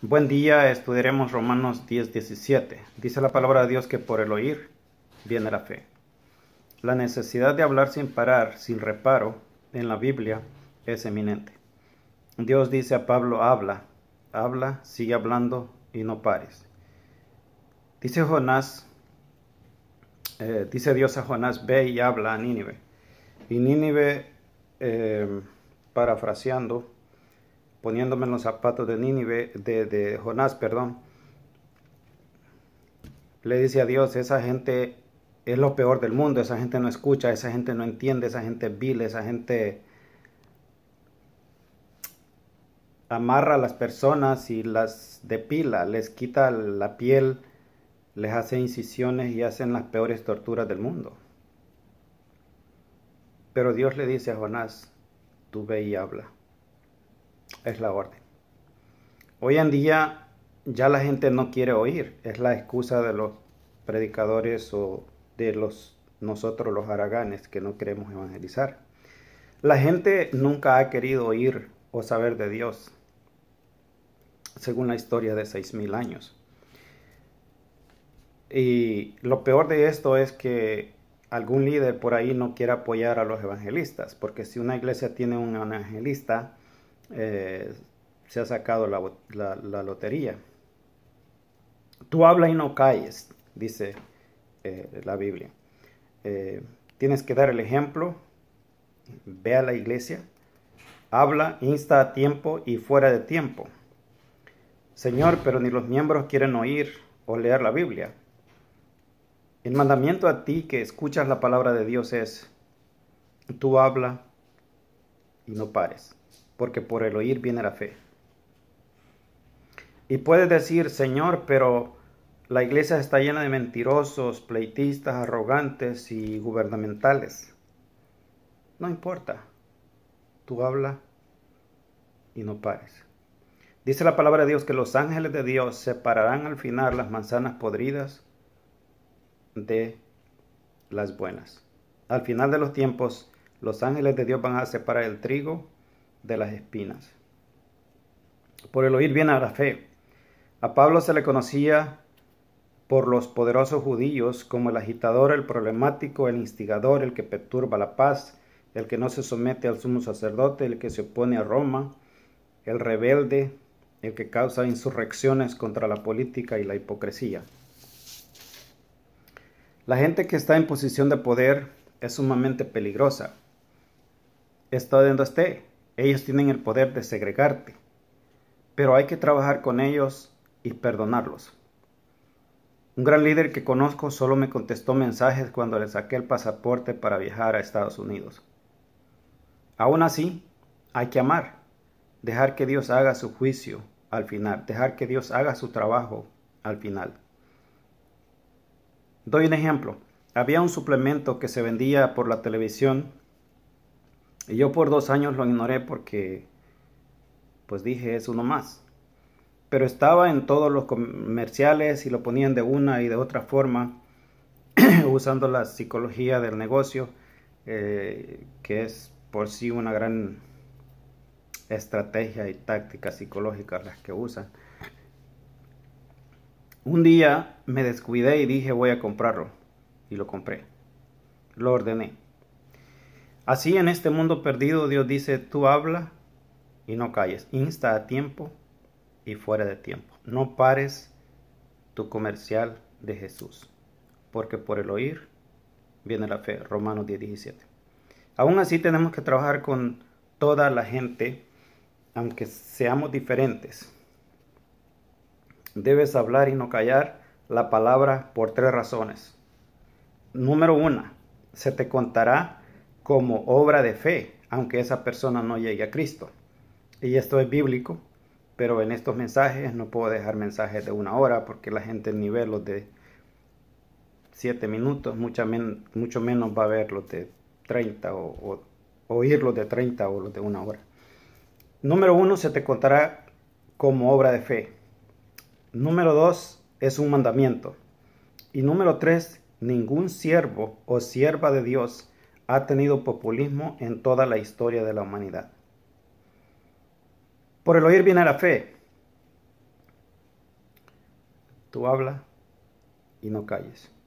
Buen día, estudiaremos Romanos 10, Dice la palabra de Dios que por el oír viene la fe. La necesidad de hablar sin parar, sin reparo, en la Biblia es eminente. Dios dice a Pablo, habla, habla, sigue hablando y no pares. Dice Jonás, eh, dice Dios a Jonás, ve y habla a Nínive. Y Nínive, eh, parafraseando, poniéndome en los zapatos de Nínive, de, Jonás, perdón, le dice a Dios, esa gente es lo peor del mundo, esa gente no escucha, esa gente no entiende, esa gente es vil, esa gente amarra a las personas y las depila, les quita la piel, les hace incisiones y hacen las peores torturas del mundo. Pero Dios le dice a Jonás, tú ve y habla es la orden. Hoy en día ya la gente no quiere oír, es la excusa de los predicadores o de los nosotros los haraganes que no queremos evangelizar. La gente nunca ha querido oír o saber de Dios, según la historia de seis mil años. Y lo peor de esto es que algún líder por ahí no quiere apoyar a los evangelistas, porque si una iglesia tiene un evangelista, eh, se ha sacado la, lotería. Tú habla y no calles, dice eh, la Biblia. Eh, tienes que dar el ejemplo, ve a la iglesia, habla, insta a tiempo y fuera de tiempo. Señor, pero ni los miembros quieren oír o leer la Biblia. El mandamiento a ti que escuchas la palabra de Dios es, tú habla y no pares porque por el oír viene la fe. Y puedes decir, Señor, pero la iglesia está llena de mentirosos, pleitistas, arrogantes y gubernamentales. No importa, tú habla y no pares. Dice la palabra de Dios que los ángeles de Dios separarán al final las manzanas podridas de las buenas. Al final de los tiempos, los ángeles de Dios van a separar el trigo de las espinas. Por el oír bien a la fe, a Pablo se le conocía por los poderosos judíos como el agitador, el problemático, el instigador, el que perturba la paz, el que no se somete al sumo sacerdote, el que se opone a Roma, el rebelde, el que causa insurrecciones contra la política y la hipocresía. La gente que está en posición de poder es sumamente peligrosa. Está donde este. Ellos tienen el poder de segregarte, pero hay que trabajar con ellos y perdonarlos. Un gran líder que conozco solo me contestó mensajes cuando le saqué el pasaporte para viajar a Estados Unidos. Aún así, hay que amar, dejar que Dios haga su juicio al final, dejar que Dios haga su trabajo al final. Doy un ejemplo. Había un suplemento que se vendía por la televisión y yo por dos años lo ignoré porque, pues dije, es uno más. Pero estaba en todos los comerciales y lo ponían de una y de otra forma, usando la psicología del negocio, eh, que es por sí una gran estrategia y táctica psicológica las que usan. Un día me descuidé y dije voy a comprarlo. Y lo compré. Lo ordené. Así en este mundo perdido Dios dice, tú habla y no calles, insta a tiempo y fuera de tiempo. No pares tu comercial de Jesús, porque por el oír viene la fe. Romanos 10, 17. Aún así tenemos que trabajar con toda la gente, aunque seamos diferentes. Debes hablar y no callar la palabra por tres razones. Número una, se te contará como obra de fe, aunque esa persona no llegue a Cristo. Y esto es bíblico, pero en estos mensajes no puedo dejar mensajes de una hora porque la gente nivel los de siete minutos, mucho menos va a ver los de 30 o, oír los de 30 o los de una hora. Número uno, se te contará como obra de fe. Número dos, es un mandamiento. Y número tres, ningún siervo o sierva de Dios ha tenido populismo en toda la historia de la humanidad. Por el oír viene la fe. Tú habla y no calles.